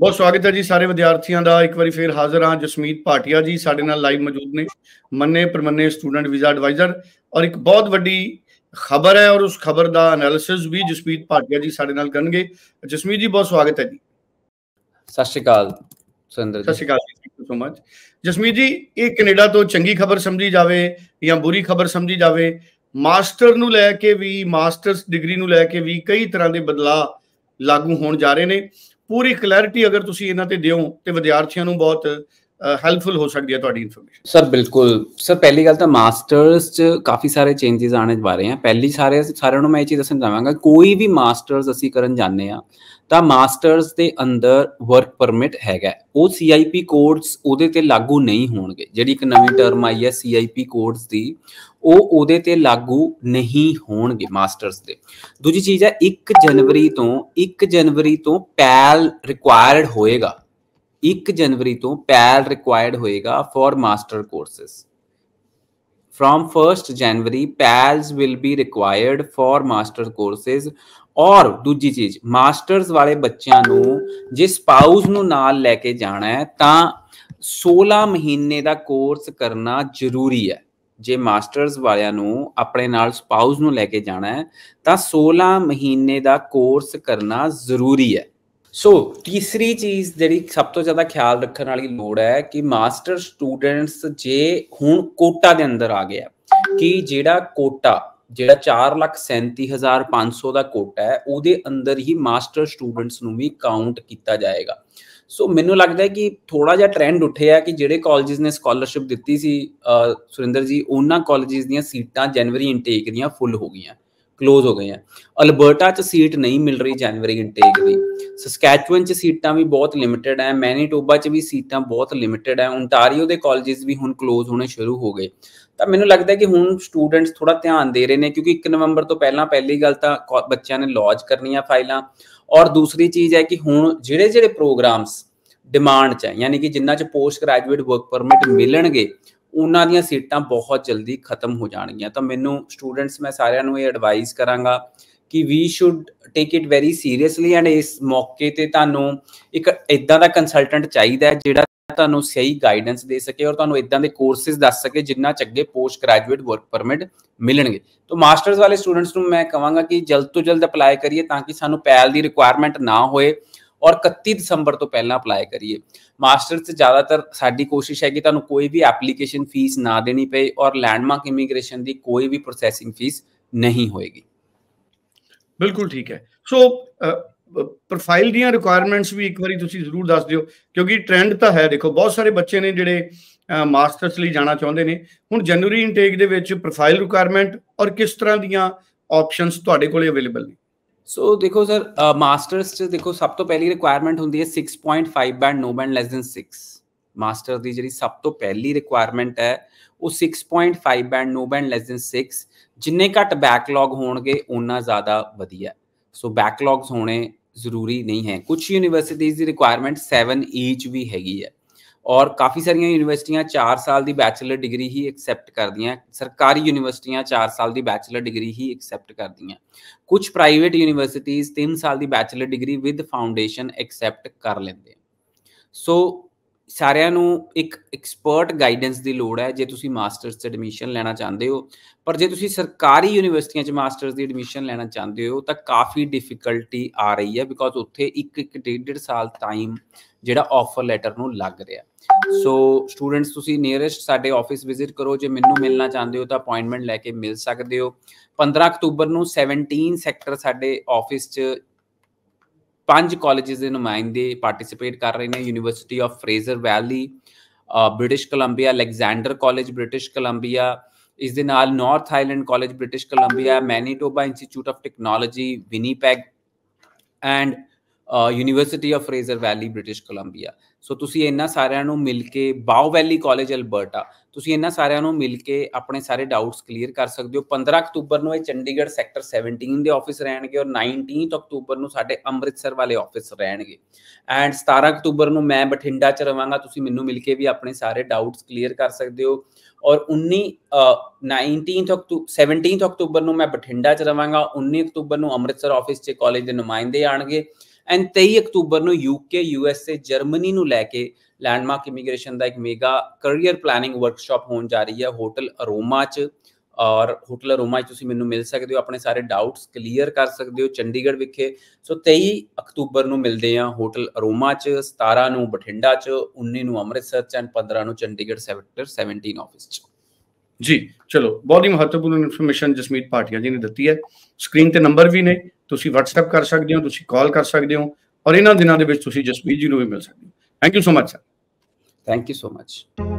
ਬਹੁਤ ਸਵਾਗਤ ਹੈ ਜੀ ਸਾਰੇ ਵਿਦਿਆਰਥੀਆਂ ਦਾ ਇੱਕ ਵਾਰੀ ਫੇਰ ਹਾਜ਼ਰ ਹਾਂ ਜਸਮੀਤ ਪਾਟਿਆ ਜੀ ਸਾਡੇ ਨਾਲ ਲਾਈਵ ਮੌਜੂਦ ਨੇ ਮੰਨੇ ਪਰਮੰਨੇ ਸਟੂਡੈਂਟ ਵੀਜ਼ਾ ਐਡਵਾਈਜ਼ਰ ਔਰ ਇੱਕ ਬਹੁਤ ਵੱਡੀ ਖਬਰ ਹੈ ਔਰ ਉਸ ਖਬਰ ਦਾ ਐਨਾਲਿਸਿਸ ਵੀ ਜਸਮੀਤ ਪਾਟਿਆ ਜੀ ਸਾਡੇ ਨਾਲ ਕਰਨਗੇ ਜਸਮੀਤ ਜੀ ਬਹੁਤ ਸਵਾਗਤ ਹੈ ਜੀ ਸਤਿ ਸ਼੍ਰੀ ਅਕਾਲ ਸੁੰਦਰ ਜੀ ਸਤਿ ਸ਼੍ਰੀ ਅਕਾਲ ਜੀ thank you so much Jasmeet ji ਇਹ ਕੈਨੇਡਾ ਤੋਂ ਚੰਗੀ ਖਬਰ ਸਮਝੀ ਜਾਵੇ ਜਾਂ ਬੁਰੀ ਖਬਰ ਸਮਝੀ ਜਾਵੇ ਮਾਸਟਰ ਨੂੰ ਲੈ ਕੇ ਵੀ ਮਾਸਟਰਸ ਡਿਗਰੀ ਨੂੰ ਲੈ ਕੇ ਵੀ ਕਈ ਤਰ੍ਹਾਂ ਦੇ ਬਦਲਾਅ ਲਾਗੂ ਹੋਣ ਜਾ ਰਹੇ ਨੇ ਪੂਰੀ ਕਲੈਰਿਟੀ ਅਗਰ ਤੁਸੀਂ ਇਹਨਾਂ ਤੇ ਦਿਓ ਤੇ ਵਿਦਿਆਰਥੀਆਂ ਨੂੰ ਬਹੁਤ ਹੈਲਪਫੁਲ ਹੋ ਸਕਦੀ ਹੈ ਤੁਹਾਡੀ ਇਨਫੋਰਮੇਸ਼ਨ ਸਰ ਬਿਲਕੁਲ ਸਰ ਪਹਿਲੀ ਗੱਲ ਤਾਂ ਮਾਸਟਰਸ 'ਚ ਕਾਫੀ ਸਾਰੇ ਚੇਂਜਸ ਆਣੇ ਜਾ ਰਹੇ ਆ ਪਹਿਲੀ ਸਾਰੇ ਸਾਰਿਆਂ ਨੂੰ ਮੈਂ ਇਹ ਚੀਜ਼ ਦੱਸਣ ਜਾਵਾਂਗਾ ਕੋਈ ਵੀ ਮਾਸਟਰਸ ਅਸੀਂ ਕਰਨ ਜਾਂਦੇ ਆ ਤਾਂ ਮਾਸਟਰਸ ਦੇ ਅੰਦਰ ਵਰਕ ਪਰਮਿਟ ਹੈਗਾ ਉਹ ਸੀਆਈਪੀ ਕੋਡਸ ਉਹਦੇ ਤੇ ਲਾਗੂ ਨਹੀਂ ਹੋਣਗੇ ਜਿਹੜੀ ਇੱਕ ਨਵੀਂ ਟਰਮ ਆਈ ਹੈ ਸੀਆਈਪੀ ਕੋਡਸ ਦੀ ਉਹ ਉਹਦੇ ਤੇ ਲਾਗੂ ਨਹੀਂ ਹੋਣਗੇ ਮਾਸਟਰਸ ਦੇ ਦੂਜੀ ਚੀਜ਼ ਹੈ 1 ਜਨਵਰੀ ਤੋਂ 1 ਜਨਵਰੀ ਤੋਂ ਪੈਲ ਰਿਕੁਆਇਰਡ ਹੋਏਗਾ 1 ਜਨਵਰੀ ਤੋਂ ਪੈਲ ਰਿਕੁਆਇਰਡ ਹੋਏਗਾ for master courses from 1st January PALs will be required for master courses ਔਰ ਦੂਜੀ ਚੀਜ਼ ਮਾਸਟਰਸ ਵਾਲੇ ਬੱਚਿਆਂ ਨੂੰ ਜਿਸ ਸਪਾਊਸ ਨੂੰ ਨਾਲ ਲੈ ਕੇ ਜਾਣਾ ਹੈ ਤਾਂ 16 ਮਹੀਨੇ ਦਾ ਕੋਰਸ ਕਰਨਾ ਜ਼ਰੂਰੀ ਹੈ ਜੇ ਮਾਸਟਰਸ ਵਾਲਿਆਂ ਨੂੰ ਆਪਣੇ ਨਾਲ ਸਪਾਊਸ ਨੂੰ ਲੈ ਕੇ ਜਾਣਾ ਹੈ ਤਾਂ 16 ਮਹੀਨੇ ਦਾ ਕੋਰਸ ਕਰਨਾ ਜ਼ਰੂਰੀ ਹੈ ਸੋ ਤੀਸਰੀ ਚੀਜ਼ ਜਿਹੜੀ ਸਭ ਤੋਂ ਜ਼ਿਆਦਾ ਖਿਆਲ ਰੱਖਣ ਵਾਲੀ ਲੋੜ ਹੈ ਕਿ ਮਾਸਟਰ ਸਟੂਡੈਂਟਸ ਜੇ ਹੁਣ ਕੋਟਾ ਦੇ ਅੰਦਰ ਆ ਗਿਆ ਕਿ ਜਿਹੜਾ ਕੋਟਾ ਜਿਹੜਾ 437500 ਦਾ ਕੋਟਾ ਹੈ ਉਹਦੇ ਅੰਦਰ ਹੀ ਮਾਸਟਰ ਸਟੂਡੈਂਟਸ ਨੂੰ ਵੀ ਕਾਊਂਟ ਕੀਤਾ ਜਾਏਗਾ ਸੋ ਮੈਨੂੰ ਲੱਗਦਾ ਹੈ ਕਿ ਥੋੜਾ ਜਿਹਾ ਟ੍ਰੈਂਡ ਉੱਠਿਆ ਕਿ ਜਿਹੜੇ ਕਾਲਜਿਸ ਨੇ ਸਕਾਲਰਸ਼ਿਪ ਦਿੱਤੀ ਸੀ ਸੁਰਿੰਦਰ ਜੀ ਉਹਨਾਂ ਕਾਲਜਿਸ ਦੀਆਂ ਸੀਟਾਂ ਜਨਵਰੀ ਇਨਟੇਕ ਦੀਆਂ ਫੁੱਲ ਹੋ ਗਈਆਂ ਕਲੋਜ਼ ਹੋ ਗਏ ਆ ਅਲਬਰਟਾ 'ਚ ਸੀਟ ਨਹੀਂ ਮਿਲ ਰਹੀ ਜਨਵਰੀ ਇਨਟੇਕ ਦੀ ਸਸਕੈਚੁਅਨ 'ਚ ਸੀਟਾਂ ਵੀ ਬਹੁਤ ਲਿਮਿਟਿਡ ਆ ਮੈਨੀਟੋਬਾ 'ਚ ਵੀ ਸੀਟਾਂ ਬਹੁਤ ਲਿਮਿਟਿਡ ਆ ਓਨਟਾਰੀਓ ਦੇ ਕਾਲਜਸ ਵੀ ਹੁਣ ਕਲੋਜ਼ ਹੋਣੇ ਸ਼ੁਰੂ ਹੋ ਗਏ ਤਾਂ ਮੈਨੂੰ ਲੱਗਦਾ ਕਿ ਹੁਣ ਸਟੂਡੈਂਟਸ ਥੋੜਾ ਧਿਆਨ ਦੇ ਰਹੇ ਨੇ ਕਿਉਂਕਿ 1 ਨਵੰਬਰ ਤੋਂ ਪਹਿਲਾਂ ਪਹਿਲੀ ਗੱਲ ਤਾਂ ਬੱਚਿਆਂ ਨੇ ਲੌਜ ਕਰਨੀਆਂ ਫਾਈਲਾਂ ਔਰ ਦੂਸਰੀ ਚੀਜ਼ ਹੈ ਕਿ ਹੁਣ ਜਿਹੜੇ ਜਿਹੜੇ ਪ੍ਰੋਗਰਾਮਸ ਡਿਮਾਂਡ ਚ ਹੈ ਯਾਨੀ ਕਿ ਜਿੰਨਾ ਚ ਪੋਸਟ ਗ੍ਰੈਜੂਏਟ ਵਰਕ ਪਰਮਿਟ ਮਿਲਣਗੇ ਉਹਨਾਂ ਦੀਆਂ ਸੀਟਾਂ ਬਹੁਤ ਜਲਦੀ ਖਤਮ ਹੋ ਜਾਣਗੀਆਂ ਤਾਂ ਮੈਨੂੰ ਸਟੂਡੈਂਟਸ ਮੈਂ ਸਾਰਿਆਂ ਨੂੰ ਇਹ ਐਡਵਾਈਸ ਕਰਾਂਗਾ ਕਿ we should take it very seriously and ਇਸ ਮੌਕੇ ਤੇ ਤੁਹਾਨੂੰ ਇੱਕ ਇਦਾਂ ਦਾ ਕੰਸਲਟੈਂਟ ਚਾਹੀਦਾ ਹੈ ਜਿਹੜਾ ਤੁਹਾਨੂੰ ਸਹੀ ਗਾਈਡੈਂਸ ਦੇ ਸਕੇ ਔਰ ਤੁਹਾਨੂੰ ਇਦਾਂ ਦੇ ਕੋਰਸਸ ਦੱਸ ਸਕੇ ਜਿੰਨਾ ਚੱਗੇ ਪੋਸਟ ਗ੍ਰੈਜੂਏਟ ਵਰਕ ਪਰਮਿਟ ਮਿਲਣਗੇ ਤਾਂ ਮਾਸਟਰਸ ਵਾਲੇ ਸਟੂਡੈਂਟਸ ਨੂੰ ਮੈਂ ਕਹਾਂਗਾ ਕਿ ਜਲਦ ਤੋਂ ਜਲਦ ਅਪਲਾਈ ਕਰੀਏ ਤਾਂ ਕਿ ਸਾਨੂੰ ਪੈਲ ਦੀ ਰਿਕੁਆਇਰਮੈਂਟ ਨਾ ਹੋਏ ਔਰ 31 ਦਸੰਬਰ ਤੋਂ ਪਹਿਲਾਂ ਅਪਲਾਈ ਕਰੀਏ ਮਾਸਟਰਸ ਤੇ ਜ਼ਿਆਦਾਤਰ ਸਾਡੀ ਕੋਸ਼ਿਸ਼ ਹੈ ਕਿ ਤੁਹਾਨੂੰ ਕੋਈ ਵੀ ਐਪਲੀਕੇਸ਼ਨ ਫੀਸ ਨਾ ਦੇਣੀ ਪਏ ਔਰ ਲੈਂਡਮਾਰਕ ਇਮੀਗ੍ਰੇਸ਼ਨ ਦੀ ਕੋਈ ਵੀ ਪ੍ਰੋਸੈਸਿੰਗ ਫੀਸ ਨਹੀਂ ਹੋਏਗੀ ਬਿਲਕੁਲ ਠੀਕ ਹੈ ਸੋ ਪ੍ਰੋਫਾਈਲ ਦੀਆਂ ਰਿਕੁਆਇਰਮੈਂਟਸ ਵੀ ਇੱਕ ਵਾਰੀ ਤੁਸੀਂ ਜ਼ਰੂਰ ਦੱਸ ਦਿਓ ਕਿਉਂਕਿ ਟ੍ਰੈਂਡ ਤਾਂ ਹੈ ਦੇਖੋ ਬਹੁਤ ਸਾਰੇ ਬੱਚੇ ਨੇ ਜਿਹੜੇ ਮਾਸਟਰਸ ਲਈ ਜਾਣਾ ਚਾਹੁੰਦੇ ਨੇ ਹੁਣ ਜਨੂਰੀ ਇਨਟੇਕ ਦੇ ਵਿੱਚ ਪ੍ਰੋਫਾਈਲ ਰਿਕੁਆਇਰਮੈਂਟ ਔਰ ਕਿਸ ਤਰ੍ਹਾਂ ਦੀਆਂ ਆਪਸ਼ਨਸ ਤੁਹਾਡੇ ਕੋਲੇ ਅਵੇਲੇਬਲ ਨੇ ਸੋ ਦੇਖੋ ਸਰ ਮਾਸਟਰਸ ਚ ਦੇਖੋ ਸਭ ਤੋਂ ਪਹਿਲੀ ਰਿਕੁਆਇਰਮੈਂਟ ਹੁੰਦੀ ਹੈ 6.5 band no band less than 6 master ਦੀ ਜਿਹੜੀ ਸਭ ਤੋਂ ਪਹਿਲੀ ਰਿਕੁਆਇਰਮੈਂਟ ਹੈ ਉਹ 6.5 band no band less than 6 ਜਿੰਨੇ ਘੱਟ ਬੈਕਲੌਗ ਹੋਣਗੇ ਉਨਾ ਜ਼ਿਆਦਾ ਵਧੀਆ ਸੋ ਬੈਕਲੌਗਸ ਹੋਣੇ ਜ਼ਰੂਰੀ ਨਹੀਂ ਹੈ ਕੁਝ ਯੂਨੀਵਰਸਿਟੀਆਂ ਦੀ ਰਿਕੁਆਇਰਮੈਂਟ 7 ਈਚ ਵੀ ਹੈਗੀ ਹੈ और काफ़ी सारिया यूनिवर्सिटियाँ चार साल की बैचलर डिग्री ही एक्सैप्ट कर दी सरकारी यूनिवर्सिटियां चार साल की बैचलर डिग्री ही एक्सैप्ट कर दी कुछ प्राइवेट यूनिवर्सिटीज़ तीन साल की bachelor degree with foundation accept कर लेंगे सो so, ਸਾਰਿਆਂ ਨੂੰ ਇੱਕ ਐਕਸਪਰਟ ਗਾਈਡੈਂਸ ਦੀ ਲੋੜ ਹੈ ਜੇ ਤੁਸੀਂ ਮਾਸਟਰਸ ਤੇ ਐਡਮਿਸ਼ਨ ਲੈਣਾ ਚਾਹੁੰਦੇ ਹੋ ਪਰ ਜੇ ਤੁਸੀਂ ਸਰਕਾਰੀ ਯੂਨੀਵਰਸਿਟੀਆਂ 'ਚ ਮਾਸਟਰਸ ਦੀ ਐਡਮਿਸ਼ਨ ਲੈਣਾ ਚਾਹੁੰਦੇ ਹੋ ਤਾਂ ਕਾਫੀ ਡਿਫਿਕਲਟੀ ਆ ਰਹੀ ਹੈ ਬਿਕੋਜ਼ ਉੱਥੇ ਇੱਕ ਇੱਕ ਡੇਢ ਸਾਲ ਟਾਈਮ ਜਿਹੜਾ ਆਫਰ ਲੈਟਰ ਨੂੰ ਲੱਗ ਰਿਹਾ ਸੋ ਸਟੂਡੈਂਟਸ ਤੁਸੀਂ ਨੀਅਰੈਸਟ ਸਾਡੇ ਆਫਿਸ ਵਿਜ਼ਿਟ ਕਰੋ ਜੇ ਮੈਨੂੰ ਮਿਲਣਾ ਚਾਹੁੰਦੇ ਹੋ ਤਾਂ ਅਪਾਇੰਟਮੈਂਟ ਲੈ ਕੇ ਮਿਲ ਸਕਦੇ ਹੋ 15 ਅਕਤੂਬਰ ਨੂੰ 17 ਸੈਕਟਰ ਸਾਡੇ ਆਫਿਸ 'ਚ ਪੰਜ ਕਾਲਜਸ ਦੇ ਨੁਮਾਇੰਦੇ ਪਾਰਟਿਸਿਪੇਟ ਕਰ ਰਹੇ ਨੇ University of Fraser Valley British Columbia Alexander College British Columbia ਇਸ ਦੇ ਨਾਲ North Island College British Columbia Manitoba Institute of Technology Winnipeg and University of Fraser Valley British Columbia so ਤੁਸੀਂ ਇਹਨਾਂ ਸਾਰਿਆਂ ਨੂੰ ਮਿਲ ਕੇ ਬਾਓ ਵੈਲੀ ਕਾਲਜ ਅਲਬਰਟਾ ਤੁਸੀਂ ਇਹਨਾਂ ਸਾਰਿਆਂ ਨੂੰ ਮਿਲ ਕੇ ਆਪਣੇ ਸਾਰੇ ਡਾਊਟਸ ਕਲੀਅਰ ਕਰ ਸਕਦੇ ਹੋ 15 ਅਕਤੂਬਰ ਨੂੰ ਇਹ ਚੰਡੀਗੜ੍ਹ ਸੈਕਟਰ 17 ਦੇ ਆਫਿਸ ਰਹਿਣਗੇ ਔਰ 19 ਅਕਤੂਬਰ ਨੂੰ ਸਾਡੇ ਅੰਮ੍ਰਿਤਸਰ ਵਾਲੇ ਆਫਿਸ ਰਹਿਣਗੇ ਐਂਡ 17 ਅਕਤੂਬਰ ਨੂੰ ਮੈਂ ਬਠਿੰਡਾ ਚ ਰਵਾਂਗਾ ਤੁਸੀਂ ਮੈਨੂੰ ਮਿਲ ਕੇ ਵੀ ਆਪਣੇ ਸਾਰੇ ਡਾਊਟਸ ਕਲੀਅਰ ਕਰ ਸਕਦੇ ਹੋ ਔਰ 19 17 ਅਕਤੂਬਰ ਅਕਤੂਬਰ ਨੂੰ ਮੈਂ ਬਠਿੰਡਾ ਚ ਰਵਾਂਗਾ 19 ਅਕਤੂਬਰ ਨੂੰ ਅੰਮ੍ਰਿਤਸਰ ਆਫਿਸ 'ਚ ਕਾਲਜ ਦੇ ਨੁਮਾਇੰਦੇ ਆਣਗੇ ਐਂਡ 23 ਅਕਤੂਬਰ ਨੂੰ ਯੂਕੇ ਯੂਐਸਏ ਜਰਮਨੀ ਨੂੰ ਲੈ ਕੇ ਲੈਂਡਮਾਰਕ ਇਮੀਗ੍ਰੇਸ਼ਨ ਦਾ ਇੱਕ ਮੇਗਾ ਕੈਰੀਅਰ ਪਲੈਨਿੰਗ ਵਰਕਸ਼ਾਪ ਹੋਣ ਜਾ ਰਹੀ ਹੈ ਹੋਟਲ ਅਰੋਮਾ 'ਚ ਔਰ ਹੋਟਲ ਅਰੋਮਾ 'ਚ ਤੁਸੀਂ ਮੈਨੂੰ ਮਿਲ ਸਕਦੇ ਹੋ ਆਪਣੇ ਸਾਰੇ ਡਾਊਟਸ ਕਲੀਅਰ ਕਰ ਸਕਦੇ ਹੋ ਚੰਡੀਗੜ੍ਹ ਵਿਖੇ ਸੋ 23 ਅਕਤੂਬਰ ਨੂੰ ਮਿਲਦੇ ਆ ਹੋਟਲ ਅਰੋਮਾ 'ਚ 17 ਨੂੰ ਬਠਿੰਡਾ 'ਚ 19 ਨੂੰ ਅੰਮ੍ਰਿਤਸਰ 'ਚ ਐਂਡ 15 ਨੂੰ ਚੰਡੀਗੜ੍ਹ ਸੈਕਟਰ 17 ਆਫਿਸ 'ਚ ਜੀ ਚਲੋ ਬਹੁਤ ਹੀ ਮਹੱਤਵਪੂਰਨ ਇਨਫੋਰਮੇਸ਼ਨ ਜਸਮੀਤ ਪਾਟਿਆ ਜੀ ਨੇ ਦਿੱਤੀ ਹੈ ਸਕਰੀਨ ਤੇ ਨੰਬਰ ਵੀ ਨੇ ਤੁਸੀਂ WhatsApp ਕਰ ਸਕਦੇ ਹੋ ਤੁਸੀਂ ਕਾਲ ਕਰ ਸਕਦੇ ਹੋ ਔਰ ਇਹਨਾਂ ਦਿਨਾਂ ਦੇ ਵਿੱਚ ਤੁਸੀਂ ਜਸਮੀਤ ਜੀ ਨੂੰ ਵੀ ਮਿਲ ਸਕਦੇ ਹੋ thank you so much sir thank you so much